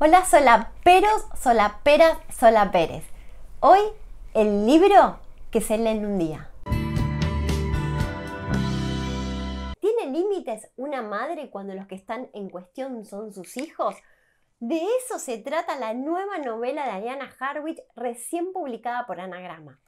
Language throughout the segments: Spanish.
Hola solaperos, solaperas, solaperes. Hoy el libro que se lee en un día. ¿Tiene límites una madre cuando los que están en cuestión son sus hijos? De eso se trata la nueva novela de Ariana Harwich recién publicada por Anagrama.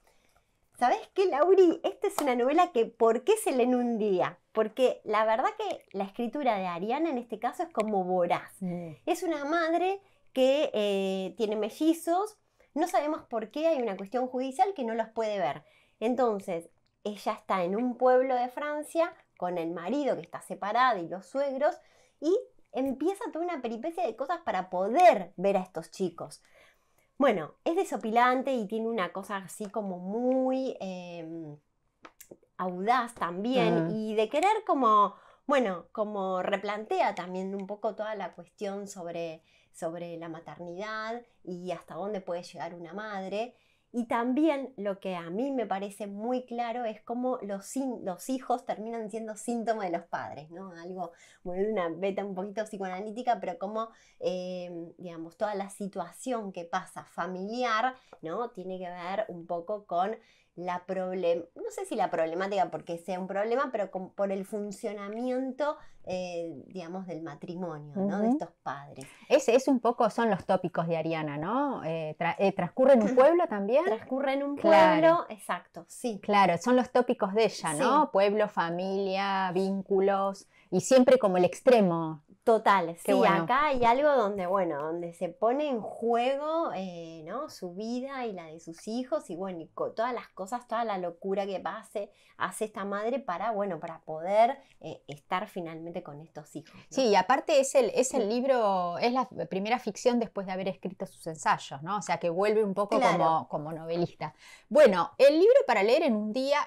¿Sabes qué, Lauri? Esta es una novela que ¿por qué se lee en un día? Porque la verdad que la escritura de Ariana en este caso es como voraz. Mm. Es una madre que eh, tiene mellizos, no sabemos por qué, hay una cuestión judicial que no los puede ver. Entonces, ella está en un pueblo de Francia con el marido que está separado y los suegros y empieza toda una peripecia de cosas para poder ver a estos chicos. Bueno, es desopilante y tiene una cosa así como muy em, audaz también mm. y de querer como, bueno, como replantea también un poco toda la cuestión sobre, sobre la maternidad y hasta dónde puede llegar una madre. Y también lo que a mí me parece muy claro es cómo los, los hijos terminan siendo síntoma de los padres, ¿no? Algo, bueno, una beta un poquito psicoanalítica, pero cómo, em, digamos, toda la situación que pasa familiar, ¿no? Tiene que ver un poco con la problem no sé si la problemática porque sea un problema, pero por el funcionamiento, eh, digamos, del matrimonio, ¿no? De estos padres. Ese es un poco, son los tópicos de Ariana, ¿no? Eh, eh, ¿Transcurre en un pueblo también? Transcurre en un pueblo, exacto, sí. Claro, son los tópicos de ella, ¿no? Pueblo, familia, vínculos, y siempre como el extremo, Total, sí, acá hay algo donde, bueno, donde se pone en juego, eh, ¿no? Su vida y la de sus hijos y, bueno, y todas las cosas, toda la locura que pase, hace esta madre para, bueno, para poder eh, estar finalmente con estos hijos. Sí, y aparte es el, es el libro, es la primera ficción después de haber escrito sus ensayos, ¿no? O sea, que vuelve un poco como, como novelista. Bueno, el libro para leer en un día,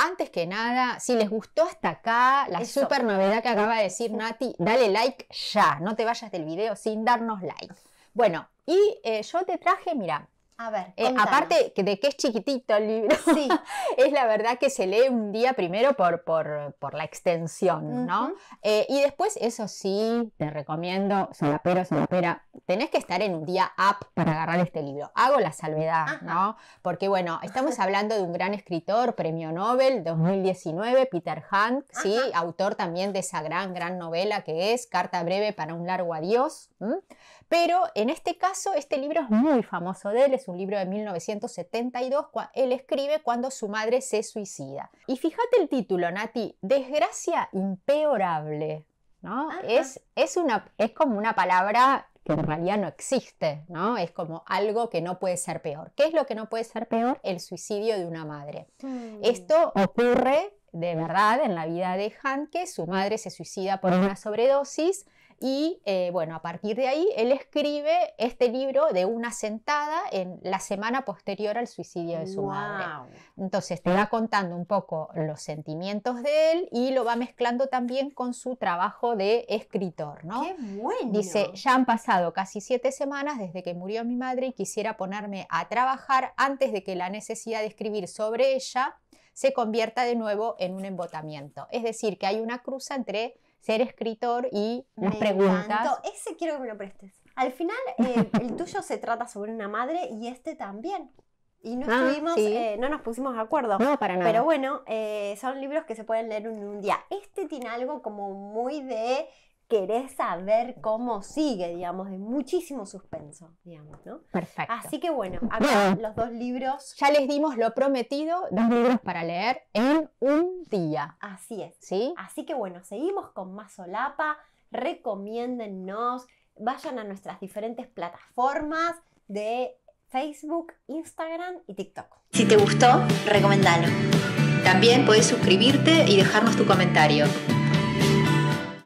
antes que nada, si les gustó hasta acá, la súper novedad que acaba de decir Nati, dale like ya, no te vayas del video sin darnos like. Bueno, y eh, yo te traje, mira, a ver, eh, aparte de que es chiquitito el libro, sí. es la verdad que se lee un día primero por, por, la extensión, ¿no? Eh, y después, eso sí, te recomiendo, son son la pera la pera tenés que estar en un día up para agarrar este libro. Hago la salvedad, ¿no? Porque bueno, estamos hablando de un gran escritor, premio Nobel 2019, Peter Hunt, ¿sí? Autor también de esa gran, gran novela que es Carta breve para un largo adiós. Pero en este caso, este libro es muy famoso de él, es un libro de 1972, él escribe cuando su madre se suicida. Y fíjate el título, Nati, Desgracia impeorable. ¿no? Es, es, una, es como una palabra que en realidad no existe, ¿no? Es como algo que no puede ser peor. ¿Qué es lo que no puede ser peor? El suicidio de una madre. Mm. Esto ocurre de verdad en la vida de Hanke. Su madre se suicida por una sobredosis y eh, bueno, a partir de ahí él escribe este libro de una sentada en la semana posterior al suicidio de su madre. Entonces te va contando un poco los sentimientos de él y lo va mezclando también con su trabajo de escritor, ¿no? bueno! Dice, ya han pasado casi siete semanas desde que murió mi madre y quisiera ponerme a trabajar antes de que la necesidad de escribir sobre ella se convierta de nuevo en un embotamiento. Es decir, que hay una cruza entre ser escritor y las Ese quiero que me lo prestes. Al final, eh, el tuyo se trata sobre una madre y este también. Y no, ah, eh, no nos pusimos de acuerdo. No, para nada. Pero bueno, eh, son libros que se pueden leer en un día. Este tiene algo como muy de querés saber cómo sigue, digamos, de muchísimo suspenso, digamos, ¿no? Perfecto. Así que bueno, acá los dos libros. Ya les dimos lo prometido, dos libros para leer en un día. Así es. ¿Sí? Así que bueno, seguimos con más solapa, recomiéndennos, vayan a nuestras diferentes plataformas de Facebook, Instagram y TikTok. Si te gustó, recomendalo. También puedes suscribirte y dejarnos tu comentario.